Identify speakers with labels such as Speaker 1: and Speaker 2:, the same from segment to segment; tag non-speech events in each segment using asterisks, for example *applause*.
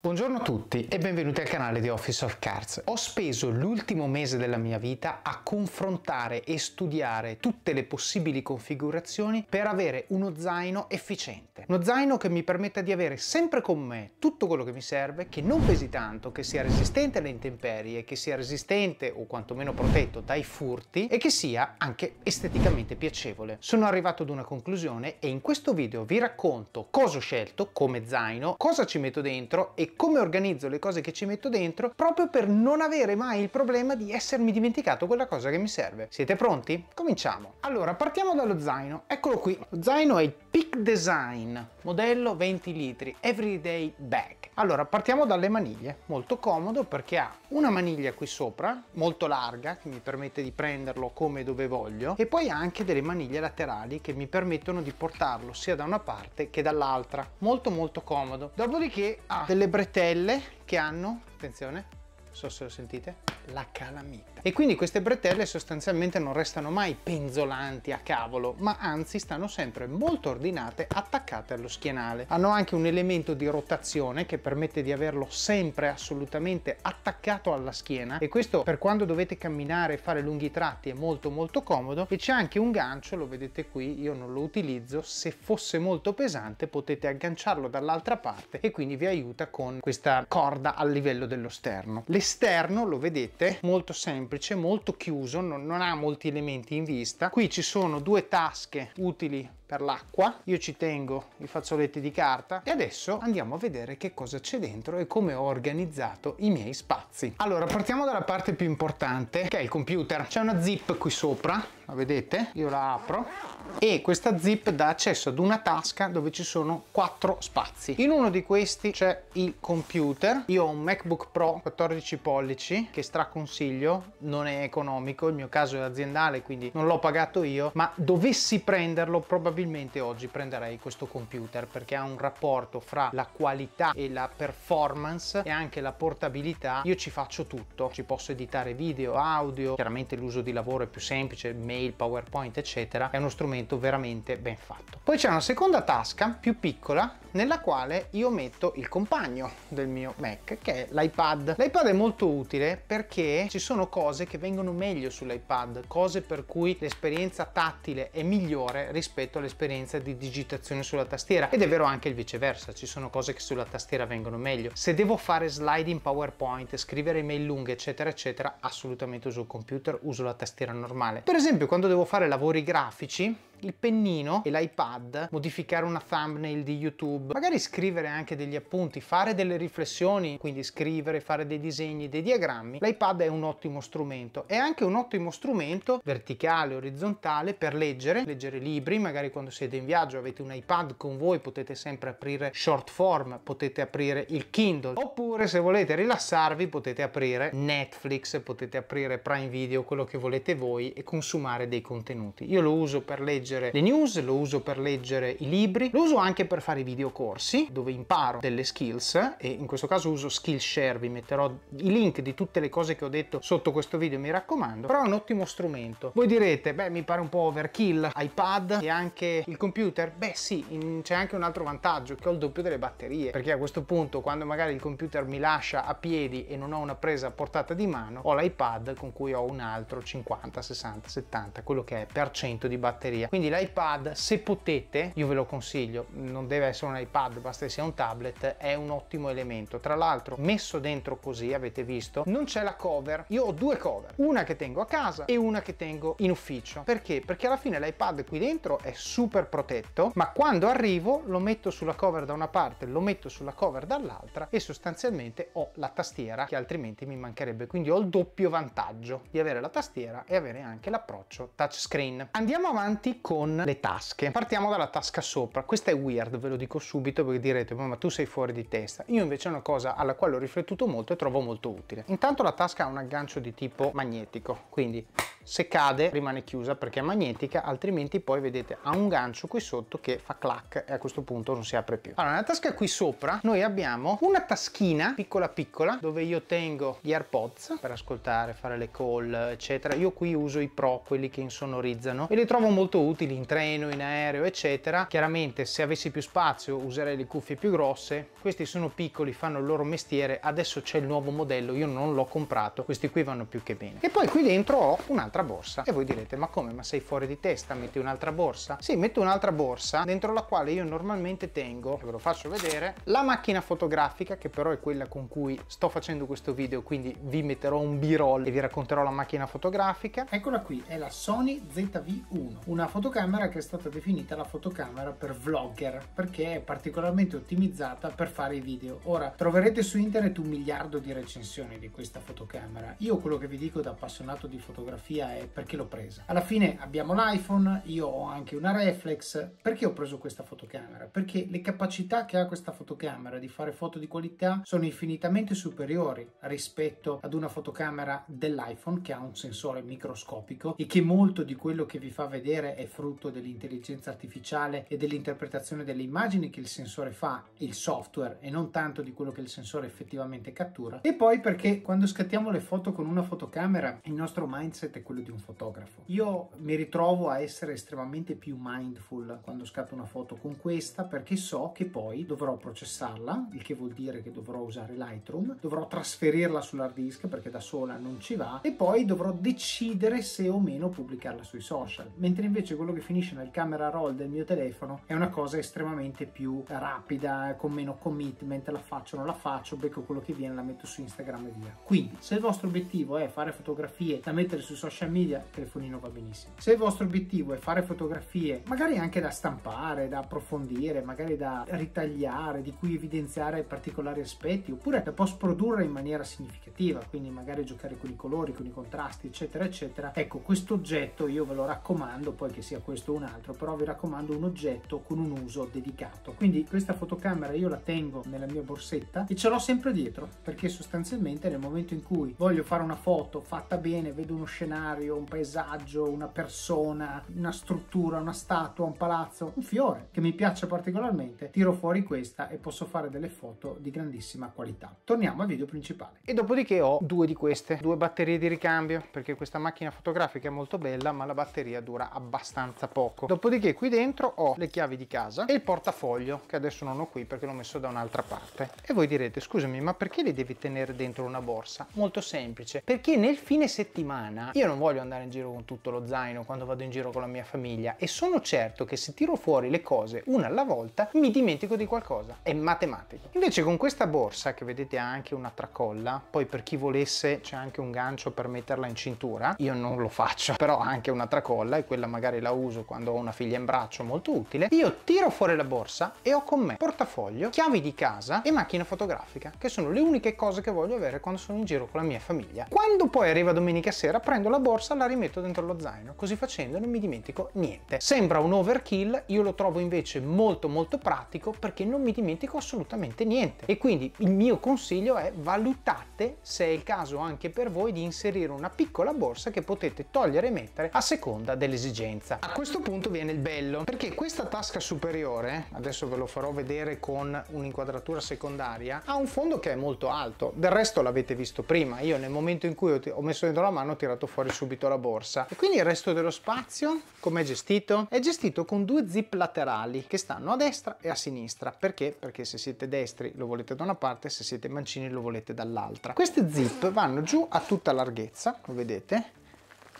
Speaker 1: Buongiorno a tutti e benvenuti al canale di Office of Cards. Ho speso l'ultimo mese della mia vita a confrontare e studiare tutte le possibili configurazioni per avere uno zaino efficiente. Uno zaino che mi permetta di avere sempre con me tutto quello che mi serve, che non pesi tanto, che sia resistente alle intemperie, che sia resistente o quantomeno protetto dai furti e che sia anche esteticamente piacevole. Sono arrivato ad una conclusione e in questo video vi racconto cosa ho scelto come zaino, cosa ci metto dentro e come organizzo le cose che ci metto dentro proprio per non avere mai il problema di essermi dimenticato quella cosa che mi serve. Siete pronti? Cominciamo! Allora partiamo dallo zaino, eccolo qui, lo zaino è il Peak Design, modello 20 litri, everyday bag. Allora, partiamo dalle maniglie. Molto comodo perché ha una maniglia qui sopra, molto larga, che mi permette di prenderlo come dove voglio, e poi anche delle maniglie laterali che mi permettono di portarlo sia da una parte che dall'altra. Molto molto comodo. Dopodiché ha delle bretelle che hanno, attenzione, non so se lo sentite, la calamita e quindi queste bretelle sostanzialmente non restano mai penzolanti a cavolo, ma anzi stanno sempre molto ordinate attaccate allo schienale. Hanno anche un elemento di rotazione che permette di averlo sempre assolutamente attaccato alla schiena e questo per quando dovete camminare e fare lunghi tratti è molto molto comodo e c'è anche un gancio, lo vedete qui, io non lo utilizzo, se fosse molto pesante potete agganciarlo dall'altra parte e quindi vi aiuta con questa corda a livello dello sterno. L'esterno, lo vedete, molto semplice semplice, molto chiuso, non, non ha molti elementi in vista. Qui ci sono due tasche utili per l'acqua, io ci tengo i fazzoletti di carta e adesso andiamo a vedere che cosa c'è dentro e come ho organizzato i miei spazi. Allora partiamo dalla parte più importante che è il computer. C'è una zip qui sopra, la vedete? Io la apro e questa zip dà accesso ad una tasca dove ci sono quattro spazi. In uno di questi c'è il computer. Io ho un MacBook Pro 14 pollici che straconsiglio, non è economico, il mio caso è aziendale quindi non l'ho pagato io, ma dovessi prenderlo probabilmente probabilmente oggi prenderei questo computer perché ha un rapporto fra la qualità e la performance e anche la portabilità. Io ci faccio tutto, ci posso editare video, audio, chiaramente l'uso di lavoro è più semplice, mail, PowerPoint, eccetera. È uno strumento veramente ben fatto. Poi c'è una seconda tasca più piccola nella quale io metto il compagno del mio Mac che è l'iPad. L'iPad è molto utile perché ci sono cose che vengono meglio sull'iPad, cose per cui l'esperienza tattile è migliore rispetto alle l'esperienza di digitazione sulla tastiera ed è vero anche il viceversa, ci sono cose che sulla tastiera vengono meglio. Se devo fare slide in PowerPoint, scrivere mail lunghe eccetera eccetera, assolutamente uso il computer, uso la tastiera normale. Per esempio quando devo fare lavori grafici, il pennino e l'iPad, modificare una thumbnail di YouTube, magari scrivere anche degli appunti, fare delle riflessioni, quindi scrivere, fare dei disegni, dei diagrammi, l'iPad è un ottimo strumento. È anche un ottimo strumento verticale, orizzontale per leggere, leggere libri, magari quando siete in viaggio avete un iPad con voi, potete sempre aprire short form, potete aprire il Kindle, oppure se volete rilassarvi potete aprire Netflix, potete aprire Prime Video, quello che volete voi e consumare dei contenuti. Io lo uso per leggere leggere le news, lo uso per leggere i libri, lo uso anche per fare i videocorsi dove imparo delle skills e in questo caso uso Skillshare, vi metterò i link di tutte le cose che ho detto sotto questo video mi raccomando, però è un ottimo strumento. Voi direte, beh mi pare un po' overkill, iPad e anche il computer, beh sì, c'è anche un altro vantaggio che ho il doppio delle batterie, perché a questo punto quando magari il computer mi lascia a piedi e non ho una presa a portata di mano, ho l'iPad con cui ho un altro 50, 60, 70, quello che è per cento di batteria. Quindi quindi l'iPad se potete io ve lo consiglio non deve essere un iPad basta che sia un tablet è un ottimo elemento tra l'altro messo dentro così avete visto non c'è la cover io ho due cover una che tengo a casa e una che tengo in ufficio perché perché alla fine l'iPad qui dentro è super protetto ma quando arrivo lo metto sulla cover da una parte lo metto sulla cover dall'altra e sostanzialmente ho la tastiera che altrimenti mi mancherebbe quindi ho il doppio vantaggio di avere la tastiera e avere anche l'approccio touchscreen andiamo avanti con le tasche. Partiamo dalla tasca sopra. Questa è weird, ve lo dico subito perché direte ma tu sei fuori di testa. Io invece è una cosa alla quale ho riflettuto molto e trovo molto utile. Intanto la tasca ha un aggancio di tipo magnetico, quindi se cade rimane chiusa perché è magnetica altrimenti poi vedete ha un gancio qui sotto che fa clac e a questo punto non si apre più allora nella tasca qui sopra noi abbiamo una taschina piccola piccola dove io tengo gli airpods per ascoltare fare le call eccetera io qui uso i pro quelli che insonorizzano e li trovo molto utili in treno in aereo eccetera chiaramente se avessi più spazio userei le cuffie più grosse questi sono piccoli fanno il loro mestiere adesso c'è il nuovo modello io non l'ho comprato questi qui vanno più che bene e poi qui dentro ho un'altra un'altra borsa e voi direte ma come ma sei fuori di testa metti un'altra borsa sì metto un'altra borsa dentro la quale io normalmente tengo ve lo faccio vedere la macchina fotografica che però è quella con cui sto facendo questo video quindi vi metterò un b-roll e vi racconterò la macchina fotografica eccola qui è la Sony ZV1 una fotocamera che è stata definita la fotocamera per vlogger perché è particolarmente ottimizzata per fare i video ora troverete su internet un miliardo di recensioni di questa fotocamera io quello che vi dico da appassionato di fotografia via è perché l'ho presa. Alla fine abbiamo l'iPhone, io ho anche una reflex. Perché ho preso questa fotocamera? Perché le capacità che ha questa fotocamera di fare foto di qualità sono infinitamente superiori rispetto ad una fotocamera dell'iPhone che ha un sensore microscopico e che molto di quello che vi fa vedere è frutto dell'intelligenza artificiale e dell'interpretazione delle immagini che il sensore fa, il software, e non tanto di quello che il sensore effettivamente cattura. E poi perché quando scattiamo le foto con una fotocamera il nostro mindset è quello di un fotografo. Io mi ritrovo a essere estremamente più mindful quando scatto una foto con questa perché so che poi dovrò processarla, il che vuol dire che dovrò usare Lightroom, dovrò trasferirla sull'hard disk perché da sola non ci va e poi dovrò decidere se o meno pubblicarla sui social. Mentre invece quello che finisce nel camera roll del mio telefono è una cosa estremamente più rapida, con meno commitment, la faccio o non la faccio, becco quello che viene, la metto su Instagram e via. Quindi se il vostro obiettivo è fare fotografie da mettere sui social social media, telefonino va benissimo. Se il vostro obiettivo è fare fotografie, magari anche da stampare, da approfondire, magari da ritagliare, di cui evidenziare particolari aspetti, oppure da post produrre in maniera significativa, quindi magari giocare con i colori, con i contrasti, eccetera, eccetera, ecco questo oggetto io ve lo raccomando, poi che sia questo o un altro, però vi raccomando un oggetto con un uso dedicato. Quindi questa fotocamera io la tengo nella mia borsetta e ce l'ho sempre dietro perché sostanzialmente nel momento in cui voglio fare una foto fatta bene, vedo uno scenario, scenario, un paesaggio, una persona, una struttura, una statua, un palazzo, un fiore che mi piace particolarmente, tiro fuori questa e posso fare delle foto di grandissima qualità. Torniamo al video principale. E dopodiché ho due di queste, due batterie di ricambio, perché questa macchina fotografica è molto bella, ma la batteria dura abbastanza poco. Dopodiché qui dentro ho le chiavi di casa e il portafoglio, che adesso non ho qui perché l'ho messo da un'altra parte. E voi direte, scusami, ma perché li devi tenere dentro una borsa? Molto semplice, perché nel fine settimana io non non voglio andare in giro con tutto lo zaino quando vado in giro con la mia famiglia e sono certo che se tiro fuori le cose una alla volta mi dimentico di qualcosa, è matematico. Invece con questa borsa che vedete anche una tracolla, poi per chi volesse c'è anche un gancio per metterla in cintura, io non lo faccio, però anche una tracolla e quella magari la uso quando ho una figlia in braccio molto utile, io tiro fuori la borsa e ho con me portafoglio, chiavi di casa e macchina fotografica, che sono le uniche cose che voglio avere quando sono in giro con la mia famiglia. Quando poi arriva domenica sera prendo la borsa borsa la rimetto dentro lo zaino, così facendo non mi dimentico niente. Sembra un overkill, io lo trovo invece molto molto pratico perché non mi dimentico assolutamente niente. E quindi il mio consiglio è valutate se è il caso anche per voi di inserire una piccola borsa che potete togliere e mettere a seconda dell'esigenza. A questo punto viene il bello, perché questa tasca superiore, adesso ve lo farò vedere con un'inquadratura secondaria, ha un fondo che è molto alto. Del resto l'avete visto prima, io nel momento in cui ho messo dentro la mano ho tirato fuori subito la borsa. E quindi il resto dello spazio come è gestito? È gestito con due zip laterali che stanno a destra e a sinistra. Perché? Perché se siete destri lo volete da una parte, se siete mancini lo volete dall'altra. Queste zip vanno giù a tutta larghezza, lo vedete,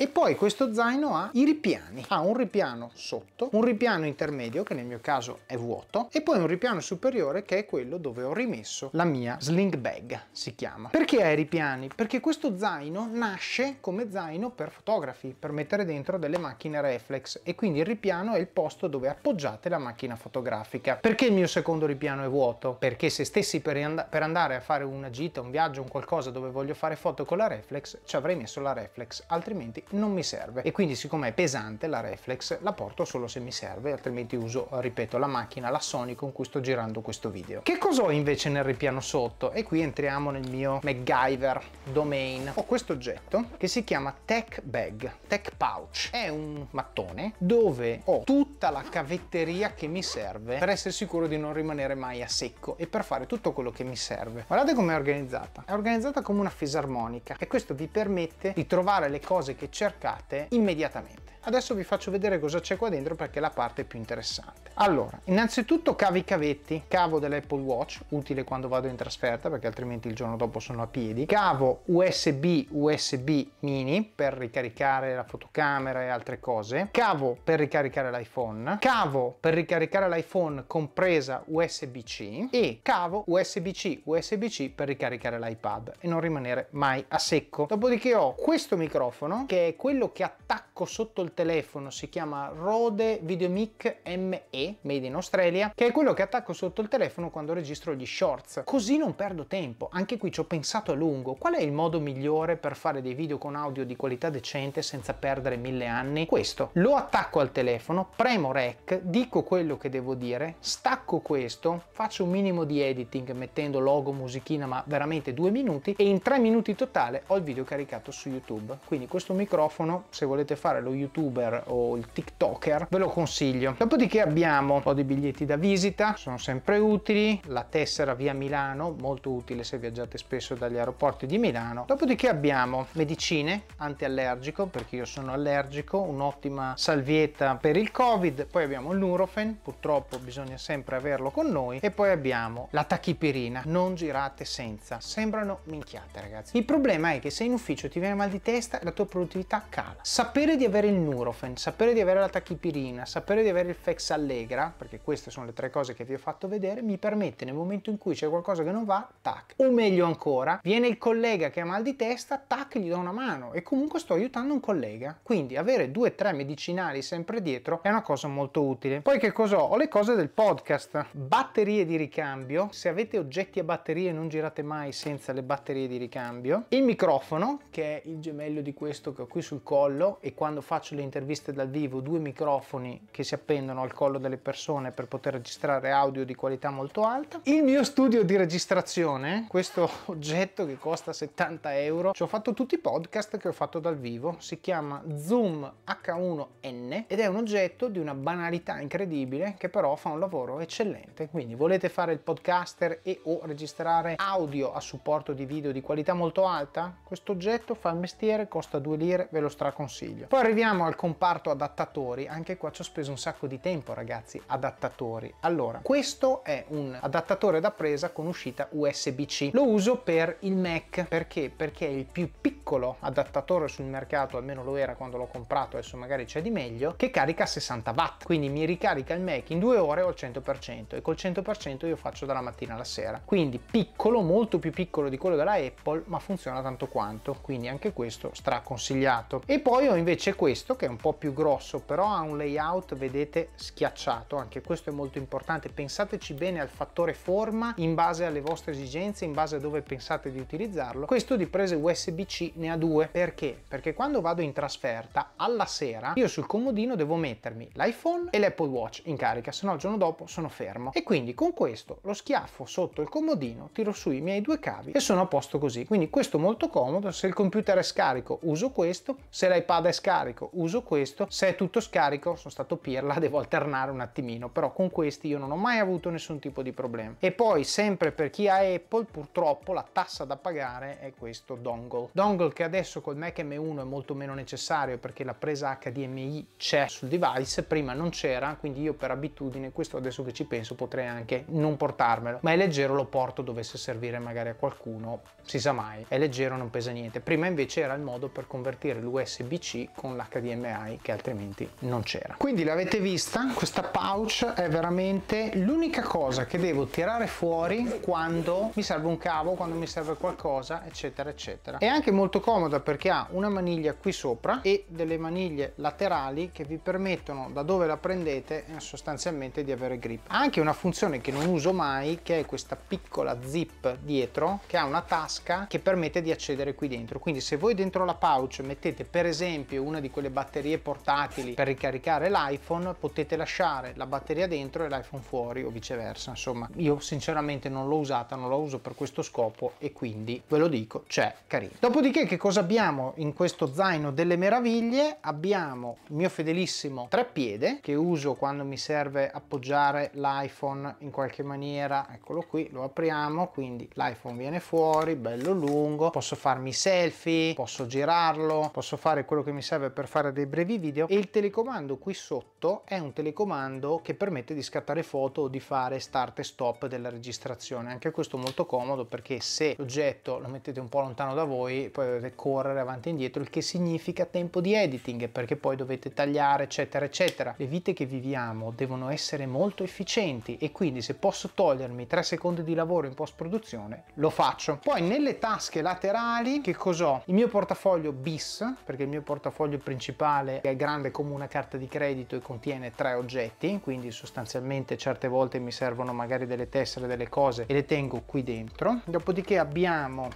Speaker 1: e poi questo zaino ha i ripiani ha un ripiano sotto un ripiano intermedio che nel mio caso è vuoto e poi un ripiano superiore che è quello dove ho rimesso la mia sling bag si chiama perché ha i ripiani perché questo zaino nasce come zaino per fotografi per mettere dentro delle macchine reflex e quindi il ripiano è il posto dove appoggiate la macchina fotografica perché il mio secondo ripiano è vuoto perché se stessi per, and per andare a fare una gita un viaggio un qualcosa dove voglio fare foto con la reflex ci avrei messo la reflex altrimenti non mi serve e quindi siccome è pesante la reflex la porto solo se mi serve altrimenti uso ripeto la macchina la Sony con cui sto girando questo video che cos'ho invece nel ripiano sotto e qui entriamo nel mio MacGyver domain ho questo oggetto che si chiama Tech Bag Tech Pouch è un mattone dove ho tutta la cavetteria che mi serve per essere sicuro di non rimanere mai a secco e per fare tutto quello che mi serve guardate com'è organizzata è organizzata come una fisarmonica e questo vi permette di trovare le cose che ci cercate immediatamente. Adesso vi faccio vedere cosa c'è qua dentro perché è la parte più interessante. Allora, innanzitutto cavi i cavetti, cavo dell'Apple Watch, utile quando vado in trasferta perché altrimenti il giorno dopo sono a piedi, cavo USB USB mini per ricaricare la fotocamera e altre cose, cavo per ricaricare l'iPhone, cavo per ricaricare l'iPhone compresa USB-C e cavo USB-C USB-C per ricaricare l'iPad e non rimanere mai a secco. Dopodiché ho questo microfono che è quello che attacco sotto il telefono si chiama Rode Videomic ME, made in Australia, che è quello che attacco sotto il telefono quando registro gli shorts. Così non perdo tempo, anche qui ci ho pensato a lungo. Qual è il modo migliore per fare dei video con audio di qualità decente senza perdere mille anni? Questo. Lo attacco al telefono, premo rec, dico quello che devo dire, stacco questo, faccio un minimo di editing mettendo logo, musichina, ma veramente due minuti e in tre minuti totale ho il video caricato su YouTube. Quindi questo microfono, se volete fare lo YouTube youtuber o il tiktoker ve lo consiglio dopodiché abbiamo un po di biglietti da visita sono sempre utili la tessera via Milano molto utile se viaggiate spesso dagli aeroporti di Milano dopodiché abbiamo medicine antiallergico perché io sono allergico un'ottima salvietta per il covid poi abbiamo il Nurofen purtroppo bisogna sempre averlo con noi e poi abbiamo la tachipirina non girate senza sembrano minchiate ragazzi il problema è che se in ufficio ti viene mal di testa la tua produttività cala sapere di avere il nurofen, sapere di avere la tachipirina, sapere di avere il fex allegra, perché queste sono le tre cose che vi ho fatto vedere, mi permette nel momento in cui c'è qualcosa che non va, tac. O meglio ancora, viene il collega che ha mal di testa, tac, gli do una mano e comunque sto aiutando un collega. Quindi avere due o tre medicinali sempre dietro è una cosa molto utile. Poi che cosa ho? Ho le cose del podcast. Batterie di ricambio, se avete oggetti a batterie non girate mai senza le batterie di ricambio. Il microfono, che è il gemello di questo che ho qui sul collo e quando faccio il le interviste dal vivo due microfoni che si appendono al collo delle persone per poter registrare audio di qualità molto alta. Il mio studio di registrazione, questo *laughs* oggetto che costa 70 euro, ci ho fatto tutti i podcast che ho fatto dal vivo, si chiama Zoom H1N ed è un oggetto di una banalità incredibile che però fa un lavoro eccellente. Quindi volete fare il podcaster e o registrare audio a supporto di video di qualità molto alta? Questo oggetto fa il mestiere, costa 2 lire, ve lo straconsiglio. Poi arriviamo al comparto adattatori, anche qua ci ho speso un sacco di tempo ragazzi, adattatori. Allora, questo è un adattatore da presa con uscita USB-C. Lo uso per il Mac, perché? Perché è il più piccolo adattatore sul mercato, almeno lo era quando l'ho comprato, adesso magari c'è di meglio, che carica 60 watt. Quindi mi ricarica il Mac in due ore o al 100% e col 100% io faccio dalla mattina alla sera. Quindi piccolo, molto più piccolo di quello della Apple, ma funziona tanto quanto. Quindi anche questo straconsigliato. E poi ho invece questo che è un po' più grosso, però ha un layout, vedete, schiacciato. Anche questo è molto importante. Pensateci bene al fattore forma in base alle vostre esigenze, in base a dove pensate di utilizzarlo. Questo di prese USB-C ne ha due. Perché? Perché quando vado in trasferta, alla sera, io sul comodino devo mettermi l'iPhone e l'Apple Watch in carica, se no il giorno dopo sono fermo. E quindi con questo lo schiaffo sotto il comodino, tiro su i miei due cavi e sono a posto così. Quindi questo molto comodo. Se il computer è scarico uso questo, se l'iPad è scarico uso uso questo se è tutto scarico sono stato pirla *laughs* devo alternare un attimino però con questi io non ho mai avuto nessun tipo di problema e poi sempre per chi ha Apple purtroppo la tassa da pagare è questo dongle dongle che adesso col Mac M1 è molto meno necessario perché la presa HDMI c'è sul device prima non c'era quindi io per abitudine questo adesso che ci penso potrei anche non portarmelo ma è leggero lo porto dovesse servire magari a qualcuno si sa mai è leggero non pesa niente prima invece era il modo per convertire l'USB-C con l'HDMI MI che altrimenti non c'era. Quindi l'avete vista, questa pouch è veramente l'unica cosa che devo tirare fuori quando mi serve un cavo, quando mi serve qualcosa, eccetera, eccetera. È anche molto comoda perché ha una maniglia qui sopra e delle maniglie laterali che vi permettono da dove la prendete eh, sostanzialmente di avere grip. Ha anche una funzione che non uso mai che è questa piccola zip dietro che ha una tasca che permette di accedere qui dentro. Quindi se voi dentro la pouch mettete per esempio una di quelle batterie batterie portatili per ricaricare l'iPhone potete lasciare la batteria dentro e l'iPhone fuori o viceversa insomma io sinceramente non l'ho usata non la uso per questo scopo e quindi ve lo dico c'è carino dopodiché che cosa abbiamo in questo zaino delle meraviglie abbiamo il mio fedelissimo treppiede che uso quando mi serve appoggiare l'iPhone in qualche maniera eccolo qui lo apriamo quindi l'iPhone viene fuori bello lungo posso farmi selfie posso girarlo posso fare quello che mi serve per fare dei brevi video e il telecomando qui sotto è un telecomando che permette di scattare foto o di fare start e stop della registrazione. Anche questo molto comodo perché se l'oggetto lo mettete un po' lontano da voi poi dovete correre avanti e indietro il che significa tempo di editing perché poi dovete tagliare eccetera eccetera. Le vite che viviamo devono essere molto efficienti e quindi se posso togliermi 3 secondi di lavoro in post produzione lo faccio. Poi nelle tasche laterali che cos'ho? Il mio portafoglio bis perché il mio portafoglio principale principale è grande come una carta di credito e contiene tre oggetti, quindi sostanzialmente certe volte mi servono magari delle tessere, delle cose e le tengo qui dentro. Dopodiché abbiamo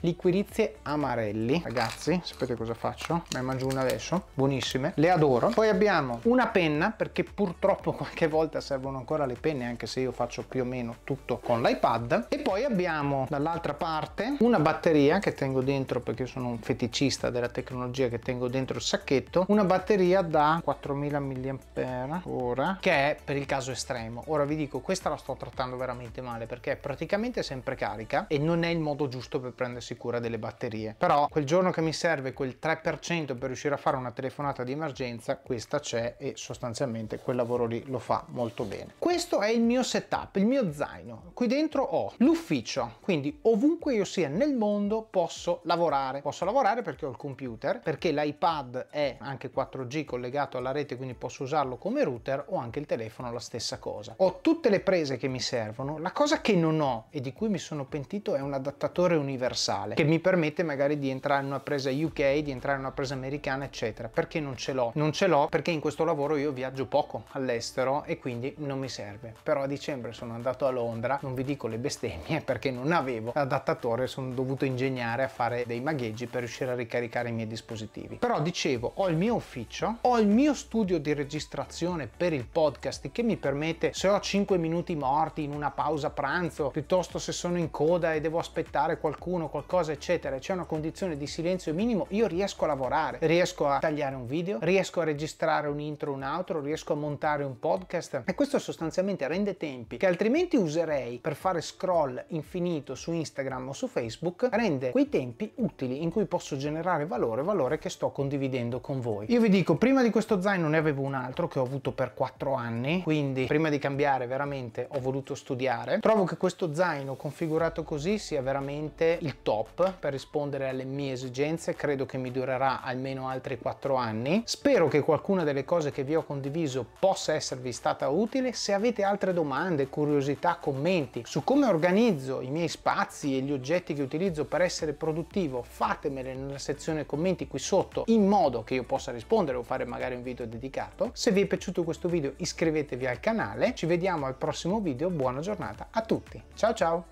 Speaker 1: liquirizie amarelli ragazzi sapete cosa faccio? me mangio una adesso buonissime le adoro poi abbiamo una penna perché purtroppo *laughs* qualche volta servono ancora le penne anche se io faccio più o meno tutto con l'iPad e poi abbiamo dall'altra parte una batteria che tengo dentro perché sono un feticista della tecnologia che tengo dentro il sacchetto una batteria da 4000 mAh ora che è per il caso estremo ora vi dico questa la sto trattando veramente male perché è praticamente sempre carica e non è il modo giusto per prendersi prendersi cura delle batterie. Però quel giorno che mi serve quel 3% per riuscire a fare una telefonata di emergenza, questa c'è e sostanzialmente quel lavoro lì lo fa molto bene. Questo è il mio setup, il mio zaino. Qui dentro ho l'ufficio, quindi ovunque io sia nel mondo posso lavorare. Posso lavorare perché ho il computer, perché l'iPad è anche 4G collegato alla rete, quindi posso usarlo come router o anche il telefono la stessa cosa. Ho tutte le prese che mi servono. La cosa che non ho e di cui mi sono pentito è un adattatore universale universale che mi permette magari di entrare in una presa UK, di entrare in una presa americana, eccetera. Perché non ce l'ho? Non ce l'ho perché in questo lavoro io viaggio poco all'estero e quindi non mi serve. Però a dicembre sono andato a Londra, non vi dico le bestemmie *laughs* perché non avevo l'adattatore, sono dovuto ingegnare a fare dei magheggi per riuscire a ricaricare i miei dispositivi. Però dicevo, ho il mio ufficio, ho il mio studio di registrazione per il podcast che mi permette se ho 5 minuti morti in una pausa pranzo, piuttosto se sono in coda e devo aspettare qualcuno, qualcuno cosa eccetera, c'è una condizione di silenzio minimo, io riesco a lavorare, riesco a tagliare un video, riesco a registrare un intro, un altro riesco a montare un podcast e questo sostanzialmente rende tempi che altrimenti userei per fare scroll infinito su Instagram o su Facebook, rende quei tempi utili in cui posso generare valore, valore che sto condividendo con voi. Io vi dico, prima di questo zaino ne avevo un altro che ho avuto per quattro anni, quindi prima di cambiare veramente ho voluto studiare. Trovo che questo zaino configurato così sia veramente il top top per rispondere alle mie esigenze, credo che mi durerà almeno altri 4 anni. Spero che qualcuna delle cose che vi ho condiviso possa esservi stata utile. Se avete altre domande, curiosità, commenti su come organizzo i miei spazi e gli oggetti che utilizzo per essere produttivo, fatemele nella sezione commenti qui sotto in modo che io possa rispondere o fare magari un video dedicato. Se vi è piaciuto questo video iscrivetevi al canale, ci vediamo al prossimo video, buona giornata a tutti, ciao ciao!